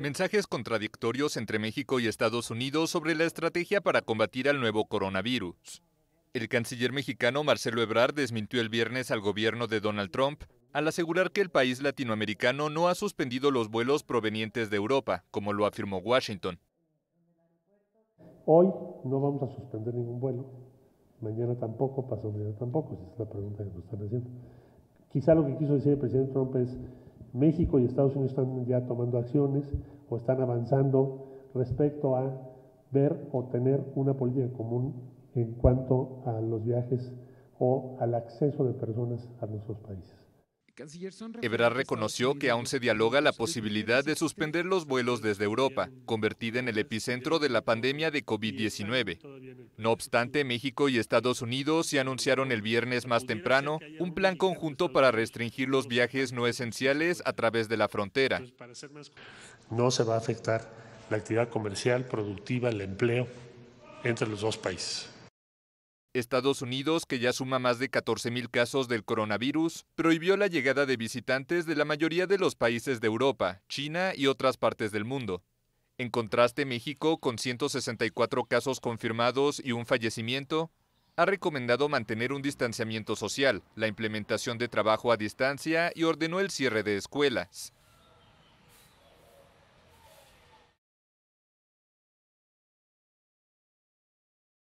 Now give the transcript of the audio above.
Mensajes contradictorios entre México y Estados Unidos sobre la estrategia para combatir al nuevo coronavirus. El canciller mexicano Marcelo Ebrard desmintió el viernes al gobierno de Donald Trump al asegurar que el país latinoamericano no ha suspendido los vuelos provenientes de Europa, como lo afirmó Washington. Hoy no vamos a suspender ningún vuelo, mañana tampoco, pasado mañana tampoco, Esa es la pregunta que nos están haciendo. Quizá lo que quiso decir el presidente Trump es México y Estados Unidos están ya tomando acciones o están avanzando respecto a ver o tener una política común en cuanto a los viajes o al acceso de personas a nuestros países. Ebrard reconoció que aún se dialoga la posibilidad de suspender los vuelos desde Europa, convertida en el epicentro de la pandemia de COVID-19. No obstante, México y Estados Unidos se anunciaron el viernes más temprano un plan conjunto para restringir los viajes no esenciales a través de la frontera. No se va a afectar la actividad comercial, productiva, el empleo entre los dos países. Estados Unidos, que ya suma más de 14.000 casos del coronavirus, prohibió la llegada de visitantes de la mayoría de los países de Europa, China y otras partes del mundo. En contraste, México, con 164 casos confirmados y un fallecimiento, ha recomendado mantener un distanciamiento social, la implementación de trabajo a distancia y ordenó el cierre de escuelas.